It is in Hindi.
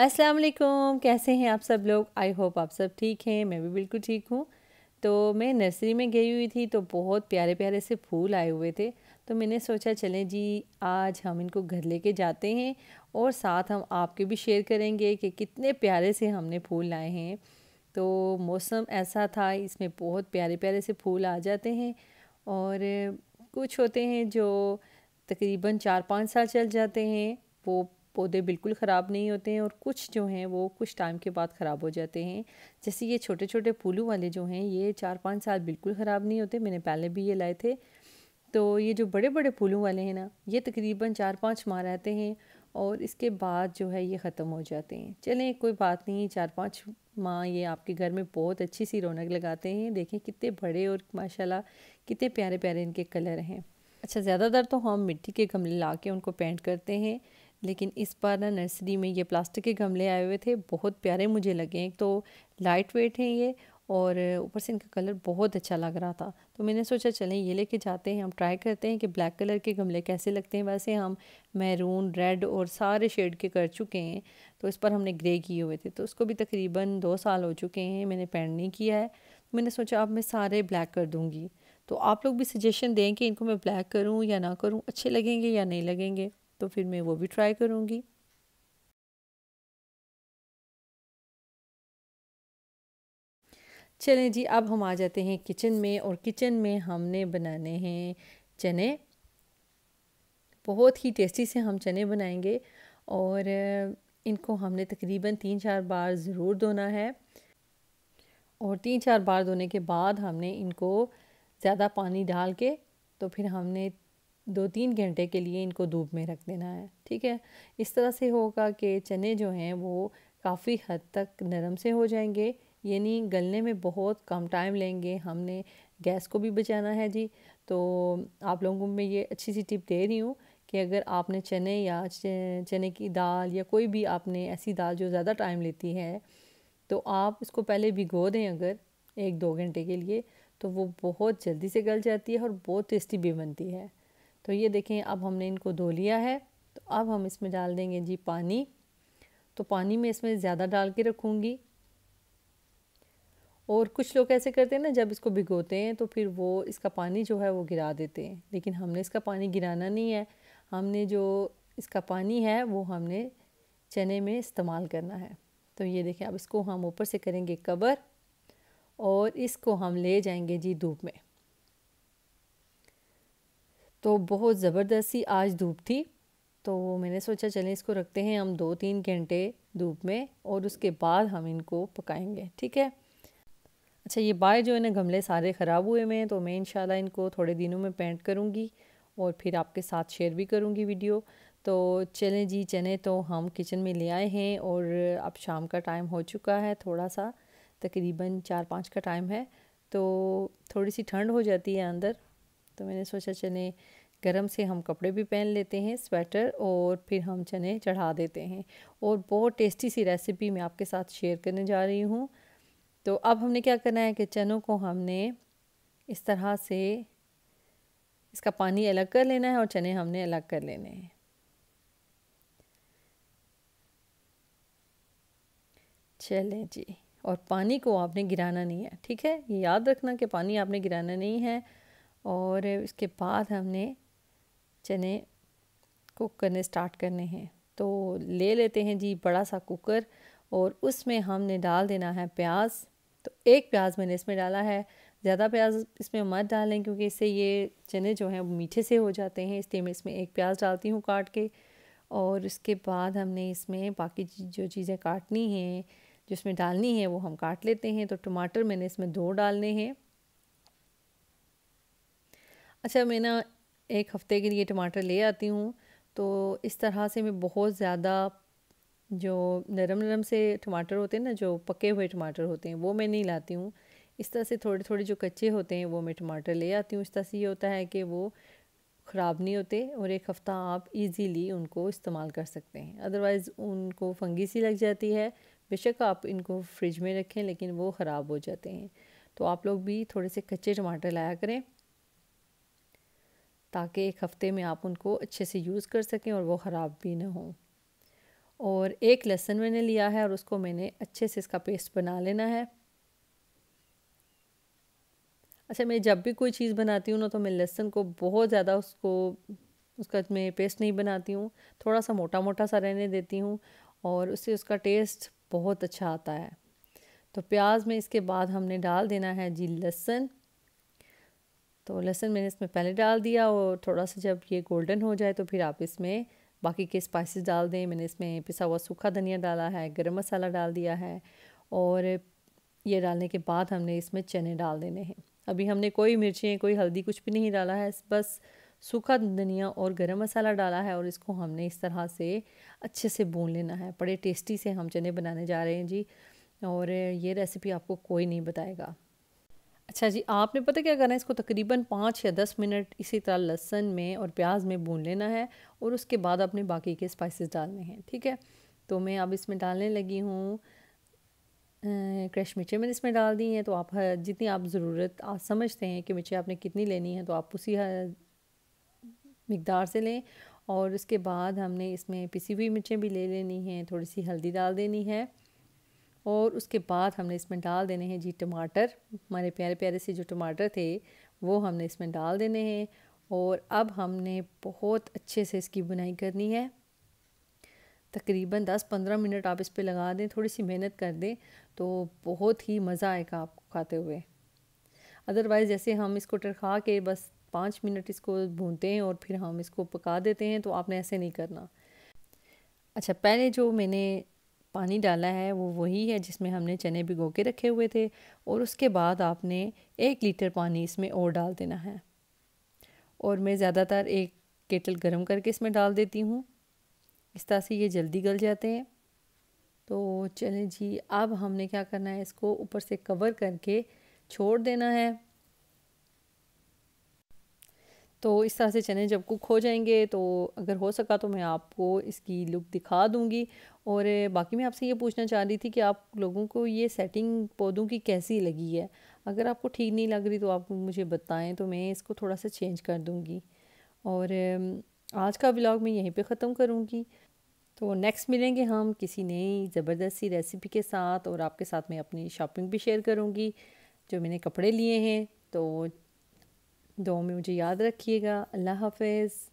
अस्सलाम वालेकुम कैसे हैं आप सब लोग आई होप आप सब ठीक हैं मैं भी बिल्कुल ठीक हूँ तो मैं नर्सरी में गई हुई थी तो बहुत प्यारे प्यारे से फूल आए हुए थे तो मैंने सोचा चलें जी आज हम इनको घर लेके जाते हैं और साथ हम आपके भी शेयर करेंगे कि कितने प्यारे से हमने फूल लाए हैं तो मौसम ऐसा था इसमें बहुत प्यारे प्यारे से फूल आ जाते हैं और कुछ होते हैं जो तकरीबन चार पाँच साल चल जाते हैं वो पौधे बिल्कुल ख़राब नहीं होते हैं और कुछ जो हैं वो कुछ टाइम के बाद ख़राब हो जाते हैं जैसे ये छोटे छोटे फूलों वाले जो हैं ये चार पाँच साल बिल्कुल ख़राब नहीं होते मैंने पहले भी ये लाए थे तो ये जो बड़े बड़े फूलों वाले हैं ना ये तकरीबन चार पाँच माह रहते हैं और इसके बाद जो है ये ख़त्म हो जाते हैं चलें कोई बात नहीं चार पाँच माँ ये आपके घर में बहुत अच्छी सी रौनक लगाते हैं देखें कितने बड़े और माशाल्लाह कितने प्यारे प्यारे इनके कलर हैं अच्छा ज़्यादातर तो हम मिट्टी के गमले ला के उनको पेंट करते हैं लेकिन इस बार ना नर्सरी में ये प्लास्टिक के गमले आए हुए थे बहुत प्यारे मुझे लगे तो लाइट वेट हैं ये और ऊपर से इनका कलर बहुत अच्छा लग रहा था तो मैंने सोचा चलें ये लेके जाते हैं हम ट्राई करते हैं कि ब्लैक कलर के गमले कैसे लगते हैं वैसे हम मैरून रेड और सारे शेड के कर चुके हैं तो इस पर हमने ग्रे किए हुए थे तो उसको भी तकरीबन दो साल हो चुके हैं मैंने पेंट नहीं किया है तो मैंने सोचा अब मैं सारे ब्लैक कर दूँगी तो आप लोग भी सजेशन दें कि इनको मैं ब्लैक करूँ या ना करूँ अच्छे लगेंगे या नहीं लगेंगे तो फिर मैं वो भी ट्राई करूँगी चलें जी अब हम आ जाते हैं किचन में और किचन में हमने बनाने हैं चने बहुत ही टेस्टी से हम चने बनाएंगे और इनको हमने तकरीबन तीन चार बार ज़रूर धोना है और तीन चार बार धोने के बाद हमने इनको ज़्यादा पानी डाल के तो फिर हमने दो तीन घंटे के लिए इनको धूप में रख देना है ठीक है इस तरह से होगा कि चने जो हैं वो काफ़ी हद तक नरम से हो जाएंगे यानी गलने में बहुत कम टाइम लेंगे हमने गैस को भी बचाना है जी तो आप लोगों को मैं ये अच्छी सी टिप दे रही हूँ कि अगर आपने चने या चने की दाल या कोई भी आपने ऐसी दाल जो ज़्यादा टाइम लेती है तो आप इसको पहले भिगो दें अगर एक दो घंटे के लिए तो वो बहुत जल्दी से गल जाती है और बहुत टेस्टी भी बनती है तो ये देखें अब हमने इनको धो लिया है तो अब हम इसमें डाल देंगे जी पानी तो पानी में इसमें ज़्यादा डाल के रखूँगी और कुछ लोग ऐसे करते हैं ना जब इसको भिगोते हैं तो फिर वो इसका पानी जो है वो गिरा देते हैं लेकिन हमने इसका पानी गिराना नहीं है हमने जो इसका पानी है वो हमने चने में इस्तेमाल करना है तो ये देखें अब इसको हम ऊपर से करेंगे कवर और इसको हम ले जाएंगे जी धूप में तो बहुत ज़बरदस्ती आज धूप थी तो मैंने सोचा चलें इसको रखते हैं हम दो तीन घंटे धूप में और उसके बाद हम इनको पकाएंगे ठीक है अच्छा ये बाय जो है ना गमले सारे ख़राब हुए हुए हैं तो मैं इंशाल्लाह इनको थोड़े दिनों में पेंट करूँगी और फिर आपके साथ शेयर भी करूँगी वीडियो तो चलें जी चने तो हम किचन में ले आए हैं और अब शाम का टाइम हो चुका है थोड़ा सा तकरीबन चार पाँच का टाइम है तो थोड़ी सी ठंड हो जाती है अंदर तो मैंने सोचा चने गर्म से हम कपड़े भी पहन लेते हैं स्वेटर और फिर हम चने चढ़ा देते हैं और बहुत टेस्टी सी रेसिपी मैं आपके साथ शेयर करने जा रही हूँ तो अब हमने क्या करना है कि चनों को हमने इस तरह से इसका पानी अलग कर लेना है और चने हमने अलग कर लेने हैं चलें जी और पानी को आपने गिराना नहीं है ठीक है ये याद रखना कि पानी आपने गिराना नहीं है और इसके बाद हमने चने कुक करने स्टार्ट करने हैं तो ले लेते हैं जी बड़ा सा कुकर और उसमें हमने डाल देना है प्याज तो एक प्याज मैंने इसमें डाला है ज़्यादा प्याज इसमें मत डालें क्योंकि इससे ये चने जो हैं वो मीठे से हो जाते हैं इसलिए मैं इसमें एक प्याज डालती हूँ काट के और उसके बाद हमने इसमें बाकी जो चीज़ें काटनी हैं जिसमें डालनी है वो हम काट लेते हैं तो टमाटर मैंने इसमें दो डालने हैं अच्छा मैं ना एक हफ़्ते के लिए टमाटर ले आती हूँ तो इस तरह से मैं बहुत ज़्यादा जो नरम नरम से टमाटर होते हैं ना जो पके हुए टमाटर होते हैं वो मैं नहीं लाती हूँ इस तरह से थोड़े थोड़े जो कच्चे होते हैं वो मैं टमाटर ले आती हूँ इस तरह से ये होता है कि वो ख़राब नहीं होते और एक हफ़्ता आप इजीली उनको इस्तेमाल कर सकते हैं अदरवाइज़ उनको फंगी सी लग जाती है बेशक आप इनको फ्रिज में रखें लेकिन वो ख़राब हो जाते हैं तो आप लोग भी थोड़े से कच्चे टमाटर लाया करें ताकि एक हफ़्ते में आप उनको अच्छे से यूज़ कर सकें और वो ख़राब भी ना हो और एक लहसुन मैंने लिया है और उसको मैंने अच्छे से इसका पेस्ट बना लेना है अच्छा मैं जब भी कोई चीज़ बनाती हूँ ना तो मैं लहसुन को बहुत ज़्यादा उसको उसका मैं पेस्ट नहीं बनाती हूँ थोड़ा सा मोटा मोटा सा रहने देती हूँ और उससे उसका टेस्ट बहुत अच्छा आता है तो प्याज में इसके बाद हमने डाल देना है जी लहसुन तो लहसुन मैंने इसमें पहले डाल दिया और थोड़ा सा जब ये गोल्डन हो जाए तो फिर आप इसमें बाकी के स्पाइसेस डाल दें मैंने इसमें पिसा हुआ सूखा धनिया डाला है गरम मसाला डाल दिया है और ये डालने के बाद हमने इसमें चने डाल देने हैं अभी हमने कोई मिर्चें कोई हल्दी कुछ भी नहीं डाला है बस सूखा धनिया और गरम मसाला डाला है और इसको हमने इस तरह से अच्छे से भून लेना है बड़े टेस्टी से हम चने बनाने जा रहे हैं जी और ये रेसिपी आपको कोई नहीं बताएगा अच्छा जी आपने पता क्या करना है इसको तकरीबन पाँच या दस मिनट इसी तरह लहसन में और प्याज में भून लेना है और उसके बाद अपने बाकी के स्पाइसेस डालने हैं ठीक है तो मैं अब इसमें डालने लगी हूँ क्रेश मिर्चें मैंने इसमें डाल दी हैं तो आप जितनी आप ज़रूरत आप समझते हैं कि मिर्चें आपने कितनी लेनी है तो आप उसी मकदार से लें और उसके बाद हमने इसमें पिसी हुई मिर्चें भी ले लेनी हैं थोड़ी सी हल्दी डाल देनी है और उसके बाद हमने इसमें डाल देने हैं जी टमाटर हमारे प्यारे प्यारे से जो टमाटर थे वो हमने इसमें डाल देने हैं और अब हमने बहुत अच्छे से इसकी बुनाई करनी है तकरीबन 10-15 मिनट आप इस पर लगा दें थोड़ी सी मेहनत कर दें तो बहुत ही मज़ा आएगा आपको खाते हुए अदरवाइज़ जैसे हम इसको टरखा के बस पाँच मिनट इसको भूनते हैं और फिर हम इसको पका देते हैं तो आपने ऐसे नहीं करना अच्छा पहले जो मैंने पानी डाला है वो वही है जिसमें हमने चने भिगो के रखे हुए थे और उसके बाद आपने एक लीटर पानी इसमें और डाल देना है और मैं ज़्यादातर एक केटल गर्म करके इसमें डाल देती हूँ इस तरह से ये जल्दी गल जाते हैं तो चलें जी अब हमने क्या करना है इसको ऊपर से कवर करके छोड़ देना है तो इस तरह से चने जब कुक हो जाएंगे तो अगर हो सका तो मैं आपको इसकी लुक दिखा दूंगी और बाकी मैं आपसे ये पूछना चाह रही थी कि आप लोगों को ये सेटिंग पौधों की कैसी लगी है अगर आपको ठीक नहीं लग रही तो आप मुझे बताएं तो मैं इसको थोड़ा सा चेंज कर दूँगी और आज का ब्लॉग मैं यहीं पे ख़त्म करूँगी तो नेक्स्ट मिलेंगे हम किसी नई ज़बरदस्त सी रेसिपी के साथ और आपके साथ मैं अपनी शॉपिंग भी शेयर करूँगी जो मैंने कपड़े लिए हैं तो दो में मुझे याद रखिएगा अल्लाह हाफिज़